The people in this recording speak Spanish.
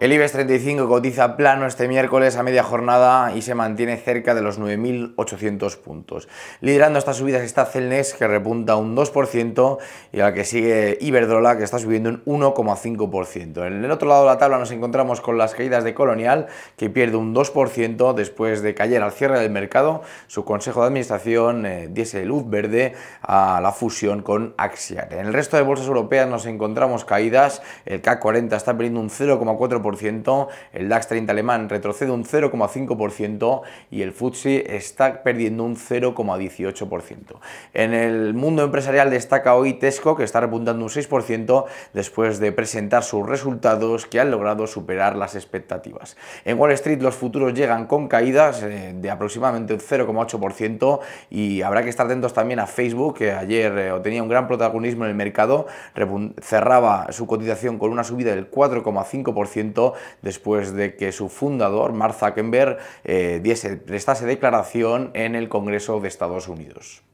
El IBEX 35 cotiza plano este miércoles a media jornada y se mantiene cerca de los 9.800 puntos. Liderando estas subidas está CELNES que repunta un 2%, y a la que sigue Iberdrola, que está subiendo un 1,5%. En el otro lado de la tabla nos encontramos con las caídas de Colonial, que pierde un 2% después de caer al cierre del mercado. Su consejo de administración eh, diese luz verde a la fusión con Axiar. En el resto de bolsas europeas nos encontramos caídas. El CAC 40 está perdiendo un 0,4%, el DAX 30 alemán retrocede un 0,5% y el FTSE está perdiendo un 0,18%. En el mundo empresarial destaca hoy Tesco, que está repuntando un 6% después de presentar sus resultados que han logrado superar las expectativas. En Wall Street los futuros llegan con caídas eh, de aproximadamente un 0,8% y habrá que estar atentos también a Facebook, que ayer eh, tenía un gran protagonismo en el mercado, cerraba su cotización con una subida del 4,5%, después de que su fundador, Mark Zuckerberg, eh, prestase declaración en el Congreso de Estados Unidos.